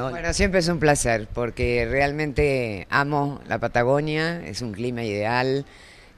Bueno, siempre es un placer porque realmente amo la Patagonia, es un clima ideal,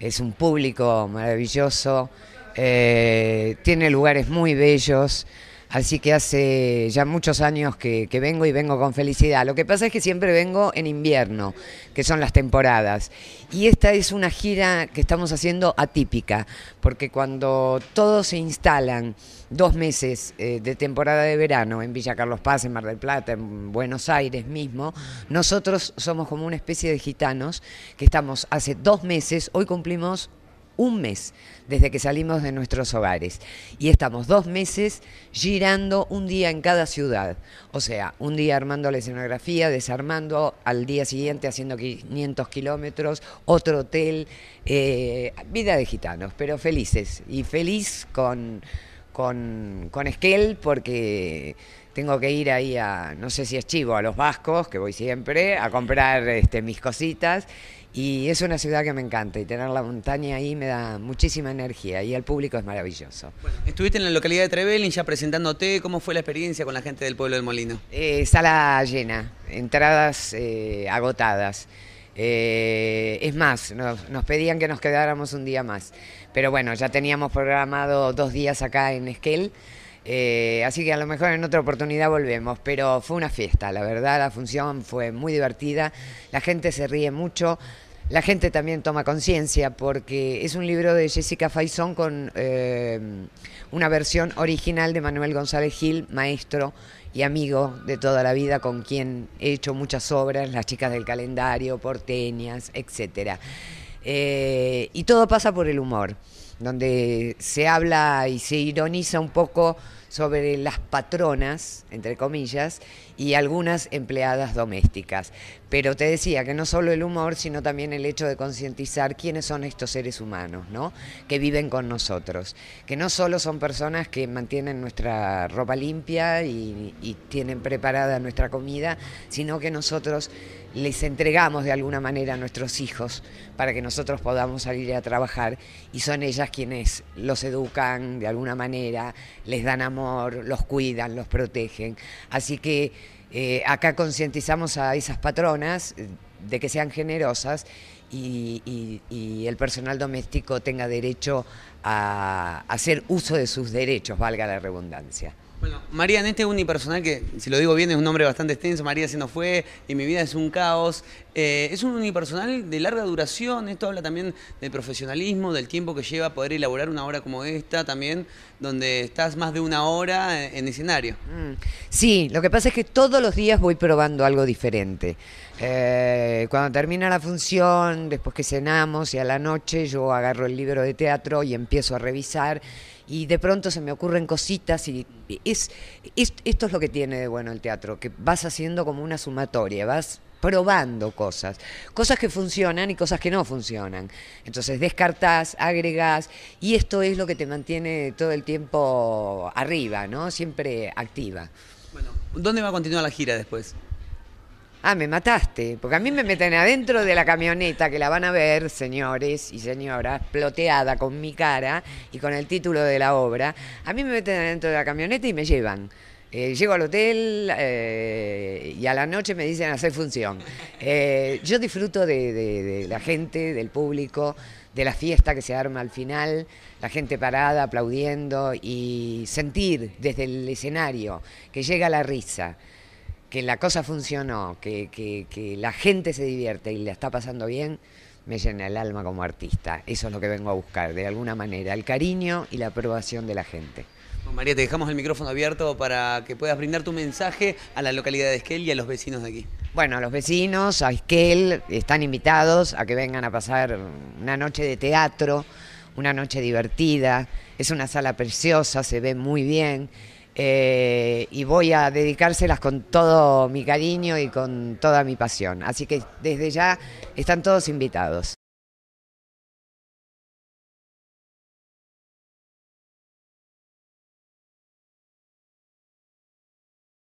es un público maravilloso, eh, tiene lugares muy bellos. Así que hace ya muchos años que, vengo y vengo con felicidad. Lo que pasa es que siempre vengo en invierno, que son las temporadas. Y esta es una gira que estamos haciendo atípica, porque cuando todos se instalan dos meses eh, de temporada de verano en Villa Carlos Paz, en Mar del Plata, en Buenos Aires mismo, nosotros somos como una especie de gitanos que estamos hace dos meses, hoy cumplimos un mes desde que salimos de nuestros hogares y estamos dos meses girando un día en cada ciudad. O sea, un día armando la escenografía, desarmando, al día siguiente haciendo 500 kilómetros, otro hotel, eh, vida de gitanos, pero felices y feliz con con, con Esquel porque tengo que ir ahí a, no sé si es chivo, a los vascos, que voy siempre, a comprar este, mis cositas. Y es una ciudad que me encanta y tener la montaña ahí me da muchísima energía y el público es maravilloso. estuviste en la localidad de Trevelin ya presentándote, ¿cómo fue la experiencia con la gente del pueblo del Molino? Eh, sala llena, entradas eh, agotadas. Eh, es más, nos, pedían que nos quedáramos un día más. Pero bueno, ya teníamos programado dos días acá en Esquel. Eh, así que a lo mejor en otra oportunidad volvemos, pero fue una fiesta, la verdad, la función fue muy divertida, la gente se ríe mucho, la gente también toma conciencia porque es un libro de Jessica Faison con eh, una versión original de Manuel González Gil, maestro y amigo de toda la vida con quien he hecho muchas obras, Las chicas del calendario, Porteñas, etc. Eh, y todo pasa por el humor donde se habla y se ironiza un poco sobre las patronas, entre comillas, y algunas empleadas domésticas. Pero te decía que no solo el humor, sino también el hecho de concientizar quiénes son estos seres humanos, ¿no? Que viven con nosotros. Que no solo son personas que mantienen nuestra ropa limpia y, y tienen preparada nuestra comida, sino que nosotros les entregamos de alguna manera a nuestros hijos para que nosotros podamos salir a trabajar y son ellas quienes los educan de alguna manera, les dan amor, los cuidan, los protegen. Así que eh, acá concientizamos a esas patronas eh, de que sean generosas y, el personal doméstico tenga derecho a hacer uso de sus derechos, valga la redundancia. Bueno, María en este unipersonal, que si lo digo bien es un nombre bastante extenso, María se nos fue y mi vida es un caos, eh, es un unipersonal de larga duración, esto habla también del profesionalismo, del tiempo que lleva poder elaborar una obra como esta también, donde estás más de una hora en, escenario. Mm. Sí, lo que pasa es que todos los días voy probando algo diferente. Eh, cuando termina la función, después que cenamos y a la noche, yo agarro el libro de teatro y empiezo a revisar y de pronto se me ocurren cositas y esto es lo que tiene de bueno el teatro, que vas haciendo como una sumatoria, vas probando cosas, cosas que funcionan y cosas que no funcionan. Entonces descartás, agregás y esto es lo que te mantiene todo el tiempo arriba, ¿no? Siempre activa. Bueno, ¿dónde va a continuar la gira después? Ah, me mataste, porque a mí me meten adentro de la camioneta que la van a ver, señores y señoras, ploteada con mi cara y con el título de la obra. A mí me meten adentro de la camioneta y me llevan. Eh, llego al hotel eh, y a la noche me dicen hacer función. Eh, yo disfruto de, la gente, del público, de la fiesta que se arma al final, la gente parada aplaudiendo y sentir desde el escenario que llega la risa, que la cosa funcionó, que, que la gente se divierte y la está pasando bien me llena el alma como artista. Eso es lo que vengo a buscar, de alguna manera, el cariño y la aprobación de la gente. María, te dejamos el micrófono abierto para que puedas brindar tu mensaje a la localidad de Esquel y a los vecinos de aquí. Bueno, a los vecinos, a Esquel, están invitados a que vengan a pasar una noche de teatro, una noche divertida. Es una sala preciosa, se ve muy bien. Eh, y voy a dedicárselas con todo mi cariño y con toda mi pasión. Así que desde ya están todos invitados.